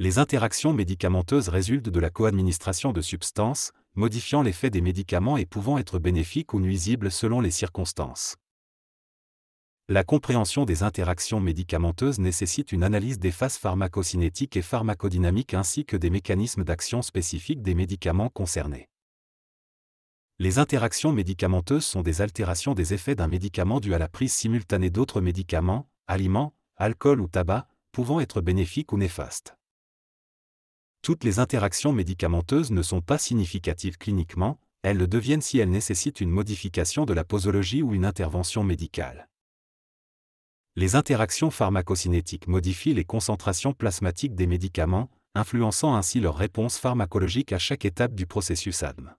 les interactions médicamenteuses résultent de la coadministration de substances, modifiant l'effet des médicaments et pouvant être bénéfiques ou nuisibles selon les circonstances. La compréhension des interactions médicamenteuses nécessite une analyse des phases pharmacocinétiques et pharmacodynamiques ainsi que des mécanismes d'action spécifiques des médicaments concernés. Les interactions médicamenteuses sont des altérations des effets d'un médicament dû à la prise simultanée d'autres médicaments, aliments, alcool ou tabac, pouvant être bénéfiques ou néfastes toutes les interactions médicamenteuses ne sont pas significatives cliniquement, elles le deviennent si elles nécessitent une modification de la posologie ou une intervention médicale. Les interactions pharmacocinétiques modifient les concentrations plasmatiques des médicaments, influençant ainsi leur réponse pharmacologique à chaque étape du processus ADM.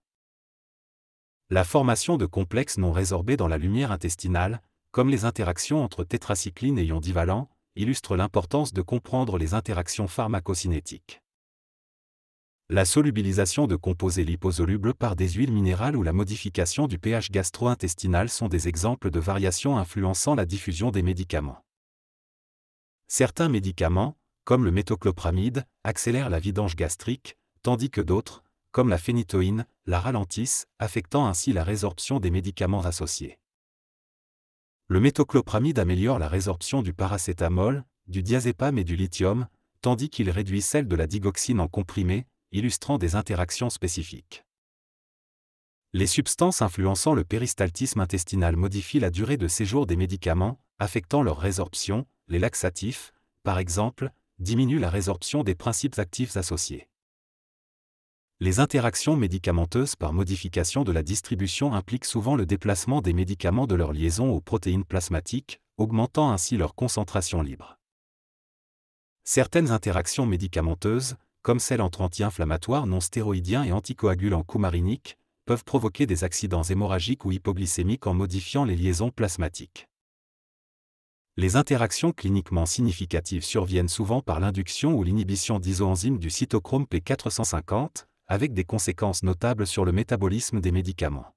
La formation de complexes non résorbés dans la lumière intestinale, comme les interactions entre tétracycline et ion divalent, illustre l'importance de comprendre les interactions pharmacocinétiques la solubilisation de composés liposolubles par des huiles minérales ou la modification du pH gastro-intestinal sont des exemples de variations influençant la diffusion des médicaments. Certains médicaments, comme le métoclopramide, accélèrent la vidange gastrique, tandis que d'autres, comme la phénitoïne, la ralentissent, affectant ainsi la résorption des médicaments associés. Le métoclopramide améliore la résorption du paracétamol, du diazépam et du lithium, tandis qu'il réduit celle de la digoxine en comprimé, illustrant des interactions spécifiques. Les substances influençant le péristaltisme intestinal modifient la durée de séjour des médicaments, affectant leur résorption, les laxatifs, par exemple, diminuent la résorption des principes actifs associés. Les interactions médicamenteuses par modification de la distribution impliquent souvent le déplacement des médicaments de leur liaison aux protéines plasmatiques, augmentant ainsi leur concentration libre. Certaines interactions médicamenteuses, comme celles entre anti-inflammatoires non stéroïdiens et anticoagulants coumariniques, peuvent provoquer des accidents hémorragiques ou hypoglycémiques en modifiant les liaisons plasmatiques. Les interactions cliniquement significatives surviennent souvent par l'induction ou l'inhibition d'isoenzymes du cytochrome P450, avec des conséquences notables sur le métabolisme des médicaments.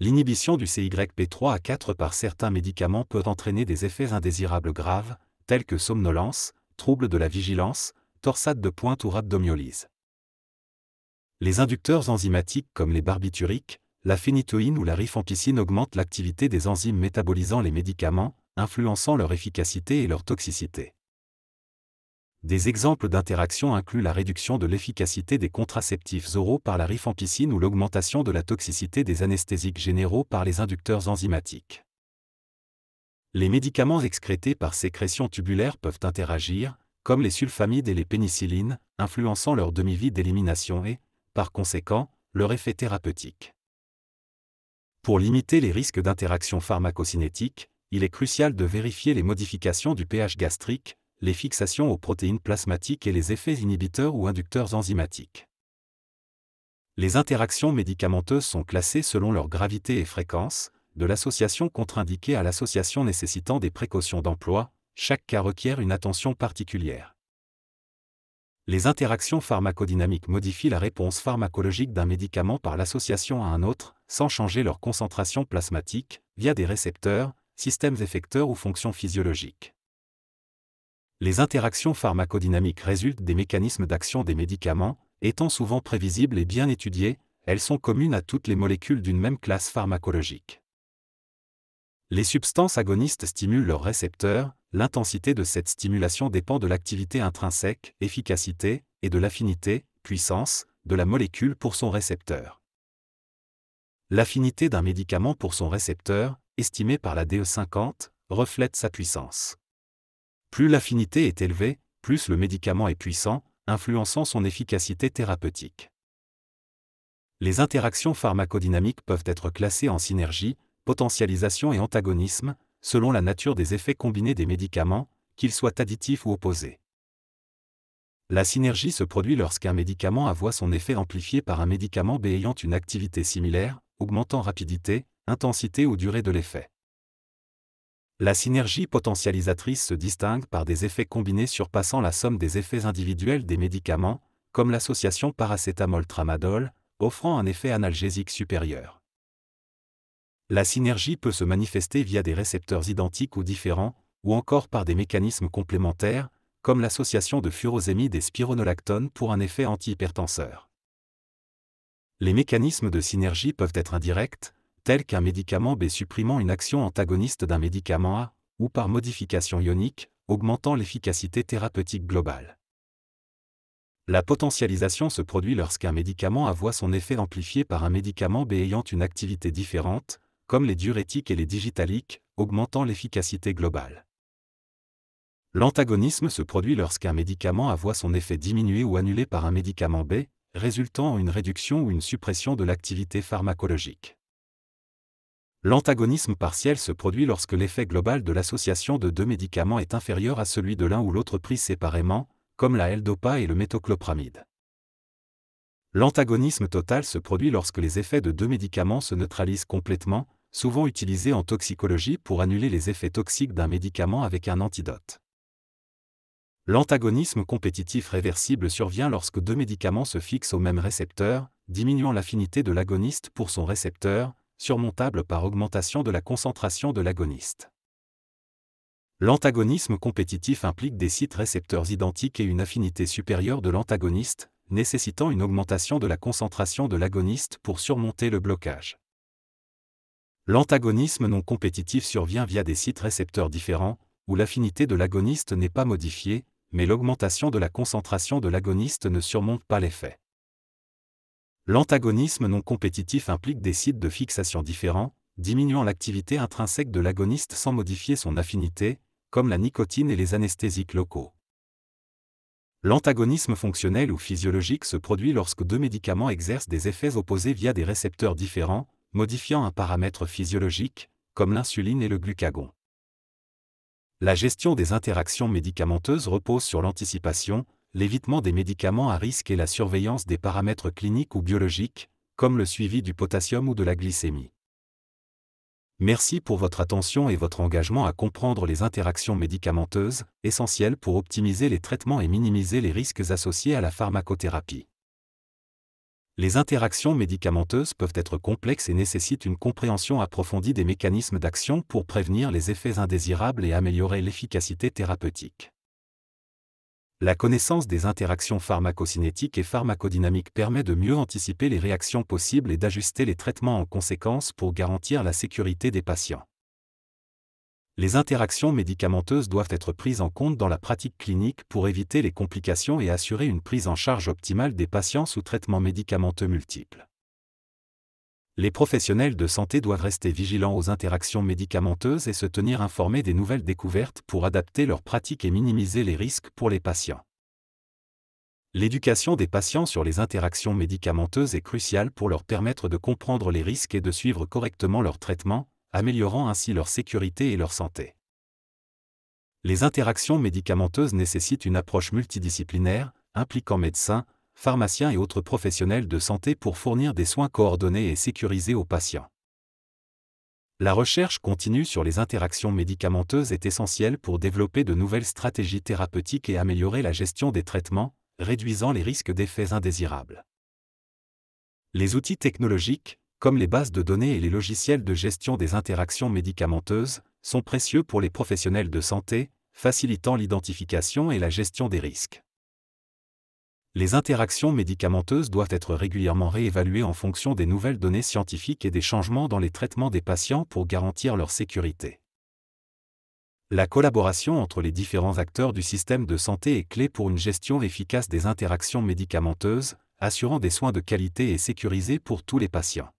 L'inhibition du CYP3 a 4 par certains médicaments peut entraîner des effets indésirables graves, tels que somnolence, troubles de la vigilance, torsade de pointe ou rhabdomyolyse. Les inducteurs enzymatiques comme les barbituriques, la phénitoïne ou la rifampicine augmentent l'activité des enzymes métabolisant les médicaments, influençant leur efficacité et leur toxicité. Des exemples d'interactions incluent la réduction de l'efficacité des contraceptifs oraux par la rifampicine ou l'augmentation de la toxicité des anesthésiques généraux par les inducteurs enzymatiques. Les médicaments excrétés par sécrétion tubulaire peuvent interagir, comme les sulfamides et les pénicillines, influençant leur demi-vie d'élimination et, par conséquent, leur effet thérapeutique. Pour limiter les risques d'interaction pharmacocinétique, il est crucial de vérifier les modifications du pH gastrique, les fixations aux protéines plasmatiques et les effets inhibiteurs ou inducteurs enzymatiques. Les interactions médicamenteuses sont classées selon leur gravité et fréquence, de l'association contre-indiquée à l'association nécessitant des précautions d'emploi, chaque cas requiert une attention particulière. Les interactions pharmacodynamiques modifient la réponse pharmacologique d'un médicament par l'association à un autre, sans changer leur concentration plasmatique, via des récepteurs, systèmes effecteurs ou fonctions physiologiques. Les interactions pharmacodynamiques résultent des mécanismes d'action des médicaments, étant souvent prévisibles et bien étudiées, elles sont communes à toutes les molécules d'une même classe pharmacologique. Les substances agonistes stimulent leurs récepteurs, l'intensité de cette stimulation dépend de l'activité intrinsèque, efficacité, et de l'affinité, puissance, de la molécule pour son récepteur. L'affinité d'un médicament pour son récepteur, estimée par la DE50, reflète sa puissance. Plus l'affinité est élevée, plus le médicament est puissant, influençant son efficacité thérapeutique. Les interactions pharmacodynamiques peuvent être classées en synergie, potentialisation et antagonisme, selon la nature des effets combinés des médicaments, qu'ils soient additifs ou opposés. La synergie se produit lorsqu'un médicament A son effet amplifié par un médicament B ayant une activité similaire, augmentant rapidité, intensité ou durée de l'effet. La synergie potentialisatrice se distingue par des effets combinés surpassant la somme des effets individuels des médicaments, comme l'association paracétamol-tramadol, offrant un effet analgésique supérieur la synergie peut se manifester via des récepteurs identiques ou différents, ou encore par des mécanismes complémentaires, comme l'association de furosémide et spironolactone pour un effet antihypertenseur. Les mécanismes de synergie peuvent être indirects, tels qu'un médicament B supprimant une action antagoniste d'un médicament A, ou par modification ionique, augmentant l'efficacité thérapeutique globale. La potentialisation se produit lorsqu'un médicament A voit son effet amplifié par un médicament B ayant une activité différente, comme les diurétiques et les digitaliques, augmentant l'efficacité globale. L'antagonisme se produit lorsqu'un médicament a voit son effet diminué ou annulé par un médicament B, résultant en une réduction ou une suppression de l'activité pharmacologique. L'antagonisme partiel se produit lorsque l'effet global de l'association de deux médicaments est inférieur à celui de l'un ou l'autre pris séparément, comme la L-dopa et le méthoclopramide. L'antagonisme total se produit lorsque les effets de deux médicaments se neutralisent complètement, souvent utilisé en toxicologie pour annuler les effets toxiques d'un médicament avec un antidote. L'antagonisme compétitif réversible survient lorsque deux médicaments se fixent au même récepteur, diminuant l'affinité de l'agoniste pour son récepteur, surmontable par augmentation de la concentration de l'agoniste. L'antagonisme compétitif implique des sites récepteurs identiques et une affinité supérieure de l'antagoniste, nécessitant une augmentation de la concentration de l'agoniste pour surmonter le blocage. L'antagonisme non compétitif survient via des sites récepteurs différents, où l'affinité de l'agoniste n'est pas modifiée, mais l'augmentation de la concentration de l'agoniste ne surmonte pas l'effet. L'antagonisme non compétitif implique des sites de fixation différents, diminuant l'activité intrinsèque de l'agoniste sans modifier son affinité, comme la nicotine et les anesthésiques locaux. L'antagonisme fonctionnel ou physiologique se produit lorsque deux médicaments exercent des effets opposés via des récepteurs différents, modifiant un paramètre physiologique, comme l'insuline et le glucagon. La gestion des interactions médicamenteuses repose sur l'anticipation, l'évitement des médicaments à risque et la surveillance des paramètres cliniques ou biologiques, comme le suivi du potassium ou de la glycémie. Merci pour votre attention et votre engagement à comprendre les interactions médicamenteuses, essentielles pour optimiser les traitements et minimiser les risques associés à la pharmacothérapie. Les interactions médicamenteuses peuvent être complexes et nécessitent une compréhension approfondie des mécanismes d'action pour prévenir les effets indésirables et améliorer l'efficacité thérapeutique. La connaissance des interactions pharmacocinétiques et pharmacodynamiques permet de mieux anticiper les réactions possibles et d'ajuster les traitements en conséquence pour garantir la sécurité des patients les interactions médicamenteuses doivent être prises en compte dans la pratique clinique pour éviter les complications et assurer une prise en charge optimale des patients sous traitement médicamenteux multiples. Les professionnels de santé doivent rester vigilants aux interactions médicamenteuses et se tenir informés des nouvelles découvertes pour adapter leurs pratiques et minimiser les risques pour les patients. L'éducation des patients sur les interactions médicamenteuses est cruciale pour leur permettre de comprendre les risques et de suivre correctement leur traitement, améliorant ainsi leur sécurité et leur santé. Les interactions médicamenteuses nécessitent une approche multidisciplinaire, impliquant médecins, pharmaciens et autres professionnels de santé pour fournir des soins coordonnés et sécurisés aux patients. La recherche continue sur les interactions médicamenteuses est essentielle pour développer de nouvelles stratégies thérapeutiques et améliorer la gestion des traitements, réduisant les risques d'effets indésirables. Les outils technologiques, comme les bases de données et les logiciels de gestion des interactions médicamenteuses, sont précieux pour les professionnels de santé, facilitant l'identification et la gestion des risques. Les interactions médicamenteuses doivent être régulièrement réévaluées en fonction des nouvelles données scientifiques et des changements dans les traitements des patients pour garantir leur sécurité. La collaboration entre les différents acteurs du système de santé est clé pour une gestion efficace des interactions médicamenteuses, assurant des soins de qualité et sécurisés pour tous les patients.